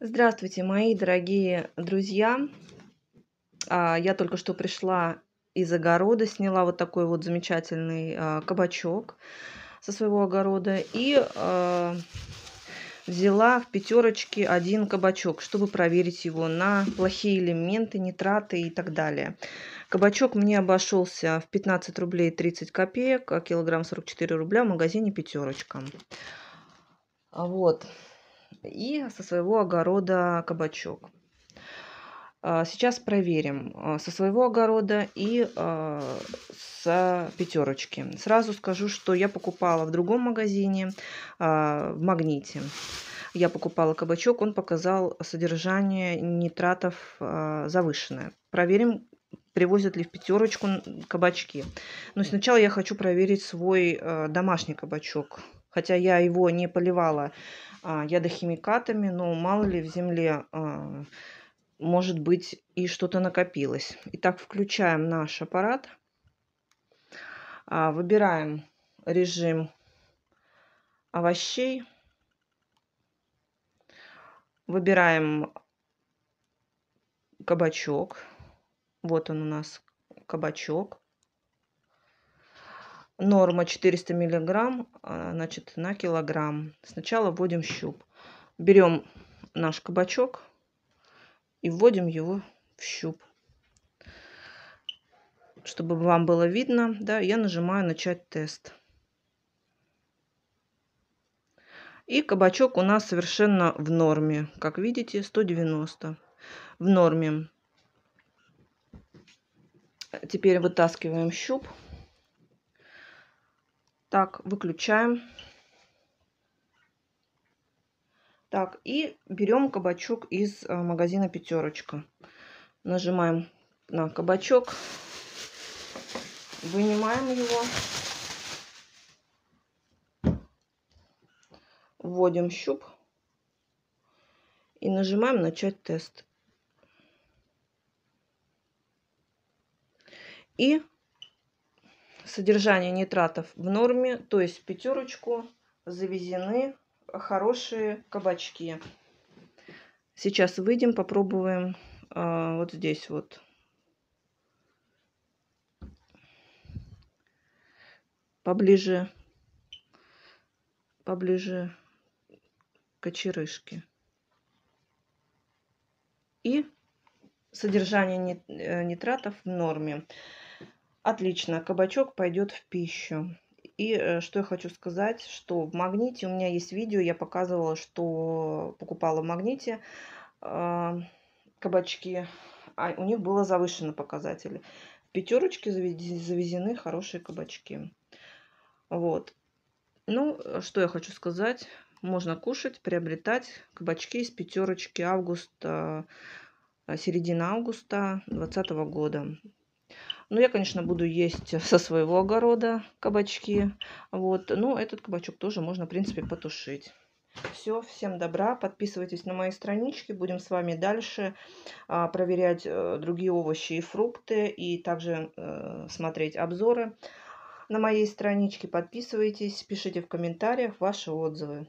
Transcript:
Здравствуйте, мои дорогие друзья! А, я только что пришла из огорода, сняла вот такой вот замечательный а, кабачок со своего огорода и а, взяла в пятерочке один кабачок, чтобы проверить его на плохие элементы, нитраты и так далее. Кабачок мне обошелся в 15 рублей 30 копеек, а килограмм 44 рубля в магазине пятерочка. Вот и со своего огорода кабачок. А, сейчас проверим а, со своего огорода и а, с пятерочки. Сразу скажу, что я покупала в другом магазине, в Магните. Я покупала кабачок, он показал содержание нитратов завышенное. Проверим, привозят ли в пятерочку кабачки. Но сначала я хочу проверить свой домашний кабачок. Хотя я его не поливала а, ядохимикатами, но мало ли в земле а, может быть и что-то накопилось. Итак, включаем наш аппарат. А, выбираем режим овощей. Выбираем кабачок. Вот он у нас кабачок. Норма 400 миллиграмм, а, значит, на килограмм. Сначала вводим щуп. Берем наш кабачок и вводим его в щуп. Чтобы вам было видно, да, я нажимаю «Начать тест». И кабачок у нас совершенно в норме. Как видите, 190 в норме. Теперь вытаскиваем щуп. Так, выключаем. Так, и берем кабачок из э, магазина пятерочка. Нажимаем на кабачок. Вынимаем его. Вводим щуп. И нажимаем начать тест. И содержание нитратов в норме, то есть пятерочку завезены хорошие кабачки. Сейчас выйдем, попробуем э, вот здесь вот. Поближе, поближе кочерышки. И содержание э, нитратов в норме. Отлично, кабачок пойдет в пищу. И э, что я хочу сказать, что в магните, у меня есть видео, я показывала, что покупала в магните э, кабачки, а у них было завышено показатели. В пятерочке завезены хорошие кабачки. Вот. Ну, э, что я хочу сказать. Можно кушать, приобретать кабачки из пятерочки августа, э, середина августа 2020 года. Ну, я, конечно, буду есть со своего огорода кабачки. Вот. Но этот кабачок тоже можно, в принципе, потушить. Все, всем добра, подписывайтесь на мои странички, будем с вами дальше а, проверять а, другие овощи и фрукты, и также а, смотреть обзоры на моей страничке. Подписывайтесь, пишите в комментариях ваши отзывы.